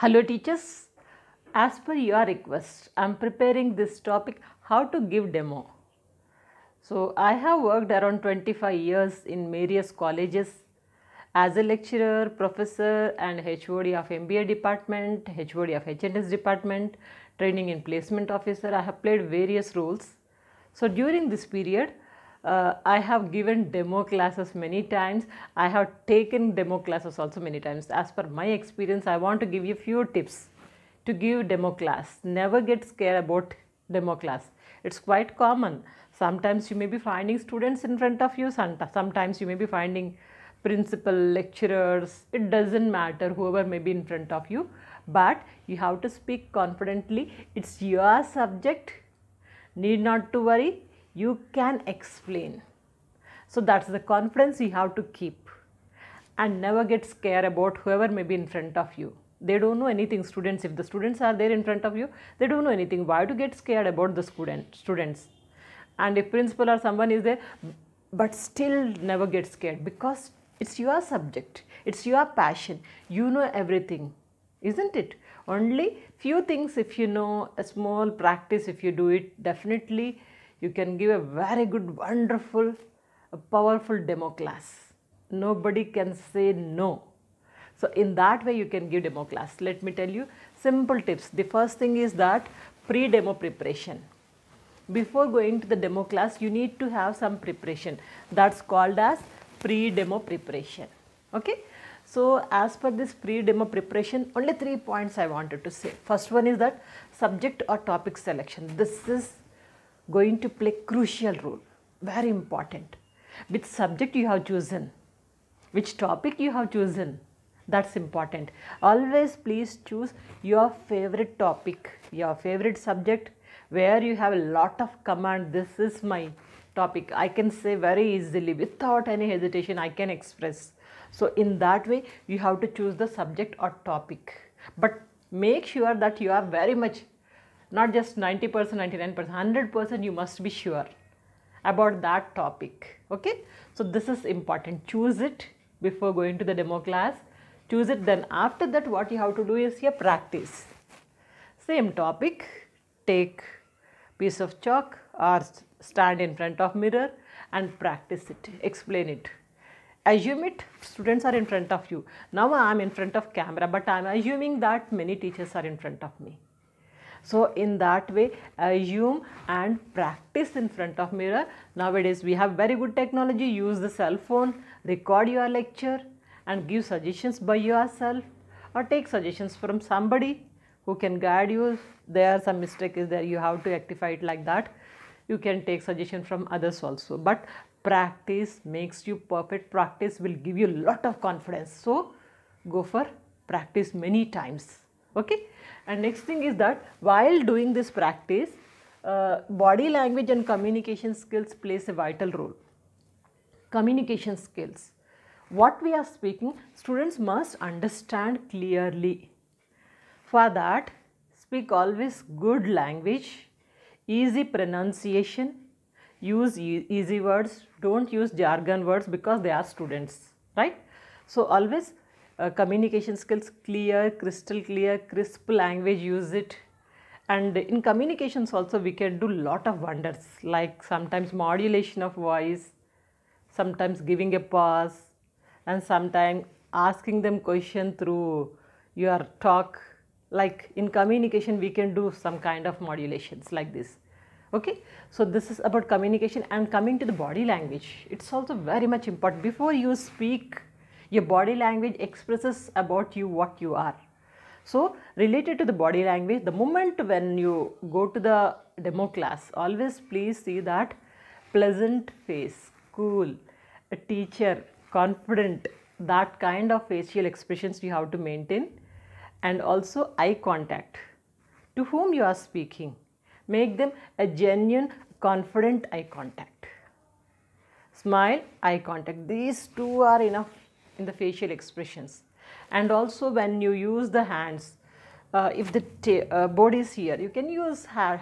Hello teachers, as per your request, I am preparing this topic how to give demo. So I have worked around 25 years in various colleges as a lecturer, professor and HOD of MBA department, HOD of HNS department, training and placement officer. I have played various roles. So during this period, uh, I have given demo classes many times. I have taken demo classes also many times. As per my experience, I want to give you few tips to give demo class. Never get scared about demo class. It's quite common. Sometimes you may be finding students in front of you. Sometimes you may be finding principal, lecturers. It doesn't matter whoever may be in front of you. But you have to speak confidently. It's your subject. Need not to worry you can explain. So that's the confidence you have to keep and never get scared about whoever may be in front of you. They don't know anything students. If the students are there in front of you, they don't know anything. Why to get scared about the student students? And if principal or someone is there, but still never get scared because it's your subject, it's your passion. You know everything, isn't it? Only few things if you know, a small practice if you do it, definitely you can give a very good, wonderful, powerful demo class. Nobody can say no. So in that way you can give demo class. Let me tell you simple tips. The first thing is that pre-demo preparation. Before going to the demo class, you need to have some preparation. That's called as pre-demo preparation. Okay. So as per this pre-demo preparation, only three points I wanted to say. First one is that subject or topic selection. This is going to play crucial role, very important. Which subject you have chosen, which topic you have chosen, that's important. Always please choose your favorite topic, your favorite subject where you have a lot of command. This is my topic. I can say very easily without any hesitation, I can express. So in that way, you have to choose the subject or topic. But make sure that you are very much not just 90%, 99%, 100% you must be sure about that topic. Okay. So this is important. Choose it before going to the demo class. Choose it then after that what you have to do is here practice. Same topic. Take piece of chalk or stand in front of mirror and practice it. Explain it assume it students are in front of you now i am in front of camera but i am assuming that many teachers are in front of me so in that way assume uh, and practice in front of mirror. Nowadays we have very good technology, use the cell phone, record your lecture and give suggestions by yourself or take suggestions from somebody who can guide you. There some mistake is there, you have to rectify it like that. You can take suggestion from others also. But practice makes you perfect. Practice will give you lot of confidence. So go for practice many times. Okay. And next thing is that while doing this practice, uh, body language and communication skills plays a vital role. Communication skills. What we are speaking, students must understand clearly. For that, speak always good language, easy pronunciation, use e easy words, don't use jargon words because they are students, right? So always uh, communication skills clear, crystal clear, crisp language, use it. And in communications also we can do lot of wonders like sometimes modulation of voice, sometimes giving a pause and sometimes asking them question through your talk like in communication we can do some kind of modulations like this okay so this is about communication and coming to the body language it's also very much important before you speak your body language expresses about you what you are. So related to the body language, the moment when you go to the demo class, always please see that pleasant face, cool, teacher, confident, that kind of facial expressions you have to maintain and also eye contact to whom you are speaking. Make them a genuine confident eye contact. Smile, eye contact. These two are enough in the facial expressions. And also when you use the hands, uh, if the uh, body is here, you can use uh,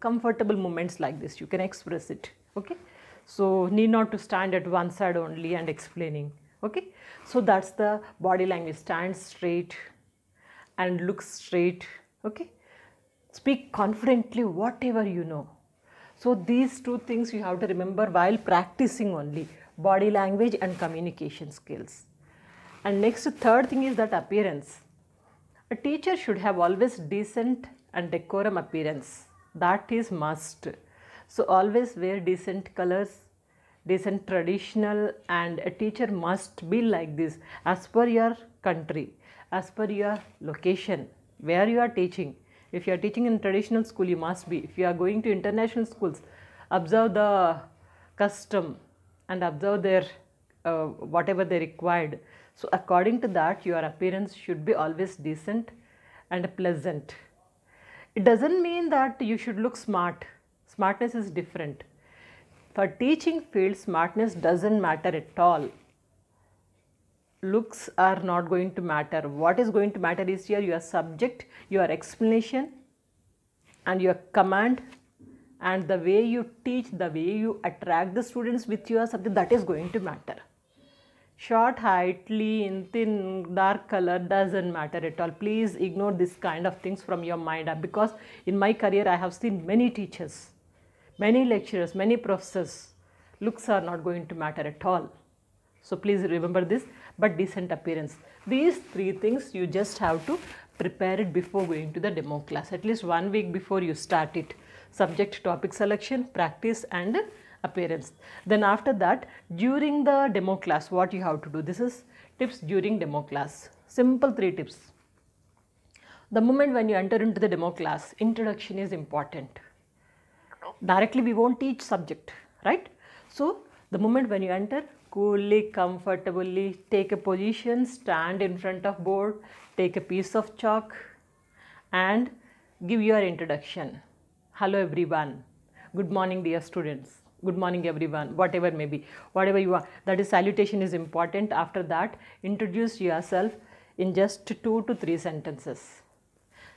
comfortable movements like this. You can express it. Okay. So need not to stand at one side only and explaining. Okay. So that's the body language. Stand straight and look straight. Okay. Speak confidently whatever you know. So these two things you have to remember while practicing only body language and communication skills. And next third thing is that appearance. A teacher should have always decent and decorum appearance. That is must. So always wear decent colors, decent traditional and a teacher must be like this as per your country, as per your location, where you are teaching. If you are teaching in traditional school, you must be. If you are going to international schools, observe the custom and observe their uh, whatever they required. So according to that, your appearance should be always decent and pleasant. It doesn't mean that you should look smart. Smartness is different. For teaching field, smartness doesn't matter at all. Looks are not going to matter. What is going to matter is here your subject, your explanation and your command and the way you teach, the way you attract the students with your subject, that is going to matter. Short, heightly, lean, thin, dark color doesn't matter at all. Please ignore this kind of things from your mind uh, because in my career I have seen many teachers, many lecturers, many professors. Looks are not going to matter at all. So please remember this, but decent appearance. These three things you just have to prepare it before going to the demo class, at least one week before you start it subject topic selection, practice and appearance. Then after that during the demo class what you have to do this is tips during demo class simple three tips. The moment when you enter into the demo class introduction is important. Directly we won't teach subject right. So the moment when you enter coolly comfortably take a position stand in front of board take a piece of chalk and give your introduction Hello everyone. Good morning dear students. Good morning everyone. Whatever may be. Whatever you are. That is salutation is important. After that introduce yourself in just 2 to 3 sentences.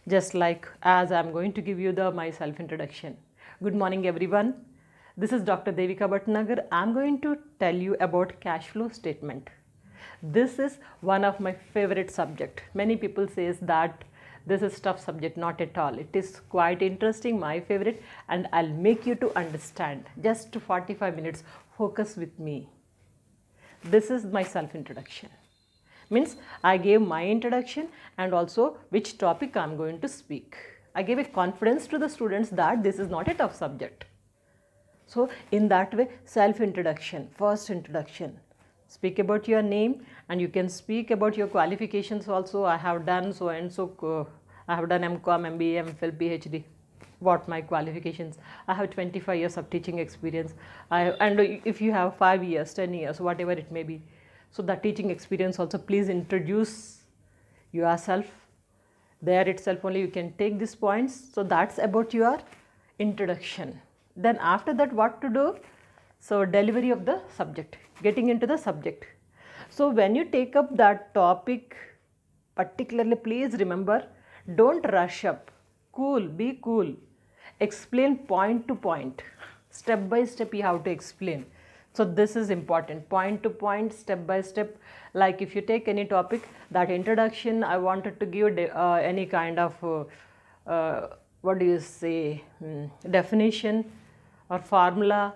Just like as I am going to give you the my self introduction. Good morning everyone. This is Dr. Devika Bhatnagar. I am going to tell you about cash flow statement this is one of my favorite subject many people says that this is tough subject not at all it is quite interesting my favorite and i'll make you to understand just 45 minutes focus with me this is my self introduction means i gave my introduction and also which topic i'm going to speak i gave a confidence to the students that this is not a tough subject so in that way self introduction first introduction speak about your name and you can speak about your qualifications also I have done so and so I have done MCOM, MBA, MPhil, PhD what my qualifications I have 25 years of teaching experience I and if you have 5 years 10 years whatever it may be so that teaching experience also please introduce yourself there itself only you can take these points so that's about your introduction then after that what to do so delivery of the subject getting into the subject. So when you take up that topic, particularly please remember, don't rush up. Cool, be cool. Explain point to point. Step by step you have to explain. So this is important, point to point, step by step. Like if you take any topic, that introduction I wanted to give uh, any kind of, uh, uh, what do you say, hmm, definition or formula.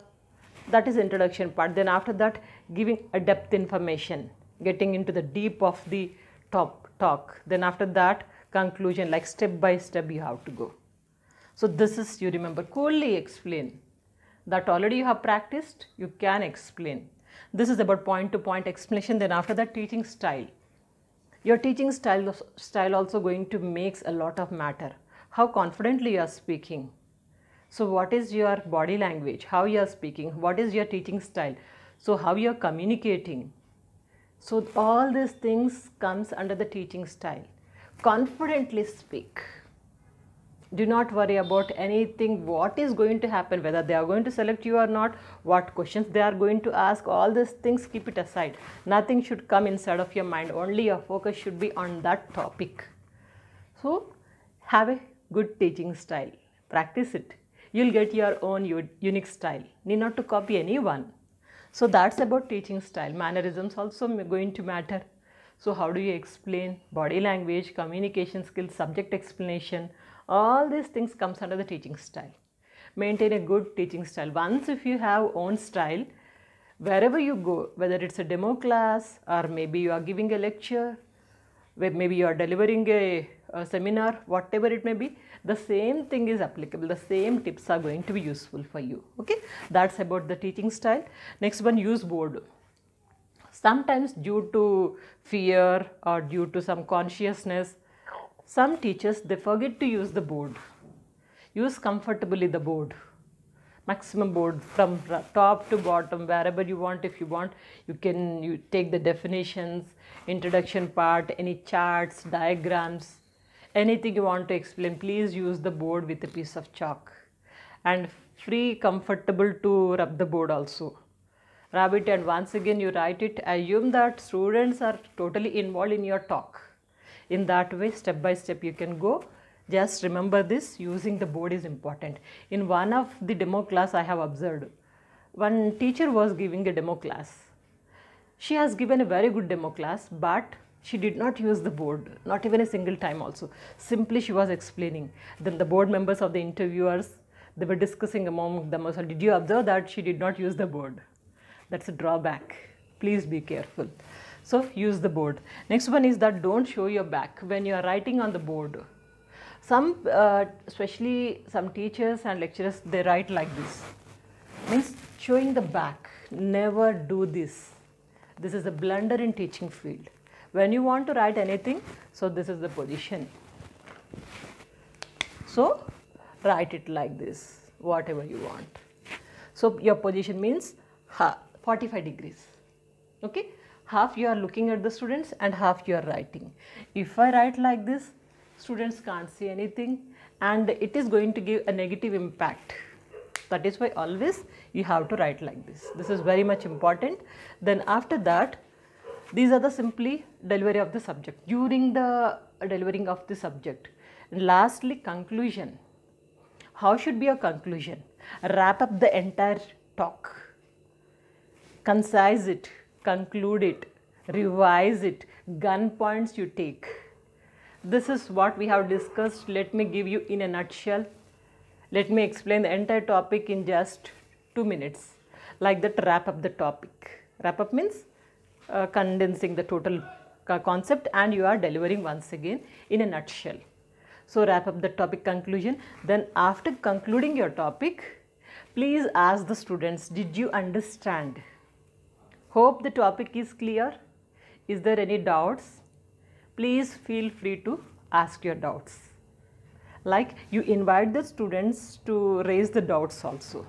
That is introduction part. Then after that, giving a depth information, getting into the deep of the top talk. Then after that, conclusion like step by step you have to go. So this is you remember, coolly explain. That already you have practiced, you can explain. This is about point to point explanation, then after that teaching style. Your teaching style, style also going to makes a lot of matter. How confidently you are speaking. So what is your body language, how you are speaking, what is your teaching style so how you are communicating so all these things comes under the teaching style confidently speak do not worry about anything what is going to happen whether they are going to select you or not what questions they are going to ask all these things keep it aside nothing should come inside of your mind only your focus should be on that topic so have a good teaching style practice it you'll get your own unique style need not to copy anyone so that's about teaching style. Mannerisms also going to matter. So how do you explain body language, communication skills, subject explanation, all these things comes under the teaching style. Maintain a good teaching style. Once if you have own style, wherever you go, whether it's a demo class or maybe you are giving a lecture, where maybe you are delivering a, a seminar, whatever it may be, the same thing is applicable, the same tips are going to be useful for you. Okay, that's about the teaching style. Next one, use board. sometimes due to fear or due to some consciousness some teachers they forget to use the board use comfortably the board maximum board from top to bottom wherever you want if you want you can you take the definitions introduction part any charts diagrams anything you want to explain please use the board with a piece of chalk and free comfortable to rub the board also rub it and once again you write it assume that students are totally involved in your talk in that way step by step you can go just remember this using the board is important. In one of the demo class I have observed, one teacher was giving a demo class. She has given a very good demo class but she did not use the board, not even a single time also. Simply she was explaining. Then the board members of the interviewers, they were discussing among them Did you observe that she did not use the board? That's a drawback. Please be careful. So use the board. Next one is that don't show your back when you are writing on the board some uh, especially some teachers and lecturers they write like this means showing the back never do this this is a blunder in teaching field when you want to write anything so this is the position so write it like this whatever you want so your position means half, 45 degrees okay half you are looking at the students and half you are writing if i write like this students can't see anything and it is going to give a negative impact. That is why always you have to write like this. This is very much important. Then after that, these are the simply delivery of the subject, during the delivering of the subject. And lastly, conclusion. How should be your conclusion? Wrap up the entire talk. Concise it, conclude it, revise it, gun points you take. This is what we have discussed. Let me give you in a nutshell. Let me explain the entire topic in just 2 minutes. Like that wrap up the topic. Wrap up means uh, condensing the total uh, concept and you are delivering once again in a nutshell. So wrap up the topic conclusion. Then after concluding your topic, please ask the students, did you understand? Hope the topic is clear. Is there any doubts? please feel free to ask your doubts. Like you invite the students to raise the doubts also.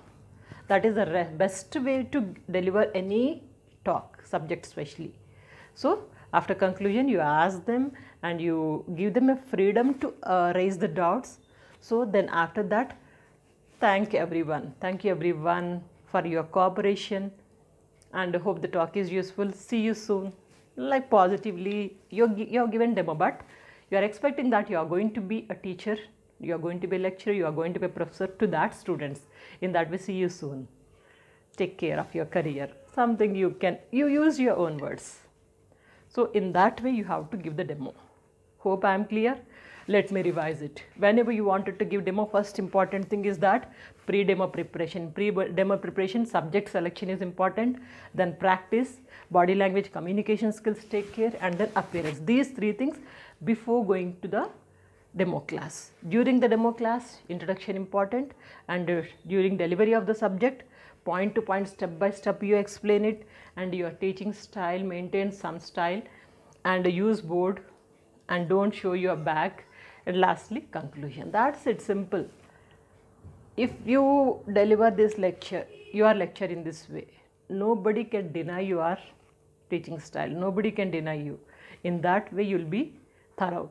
That is the best way to deliver any talk, subject especially. So after conclusion, you ask them and you give them a freedom to uh, raise the doubts. So then after that, thank everyone. Thank you everyone for your cooperation and hope the talk is useful. See you soon like positively you are you are given demo but you are expecting that you are going to be a teacher you are going to be a lecturer you are going to be a professor to that students in that we see you soon take care of your career something you can you use your own words so in that way you have to give the demo hope i am clear let me revise it whenever you wanted to give demo first important thing is that pre-demo preparation pre-demo preparation subject selection is important then practice body language communication skills take care and then appearance these three things before going to the demo class during the demo class introduction important and uh, during delivery of the subject point to point step by step you explain it and your teaching style maintain some style and use board and don't show your back and lastly, conclusion. That's it, simple. If you deliver this lecture, your lecture in this way, nobody can deny your teaching style. Nobody can deny you. In that way, you will be thorough.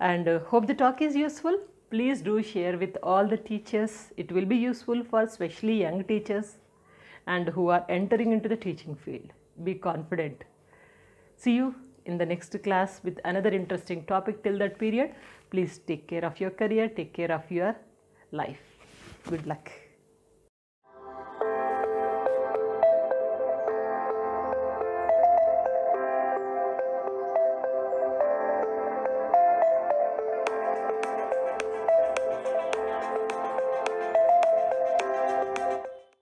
And uh, hope the talk is useful. Please do share with all the teachers. It will be useful for especially young teachers and who are entering into the teaching field. Be confident. See you in the next class with another interesting topic. Till that period, please take care of your career, take care of your life. Good luck.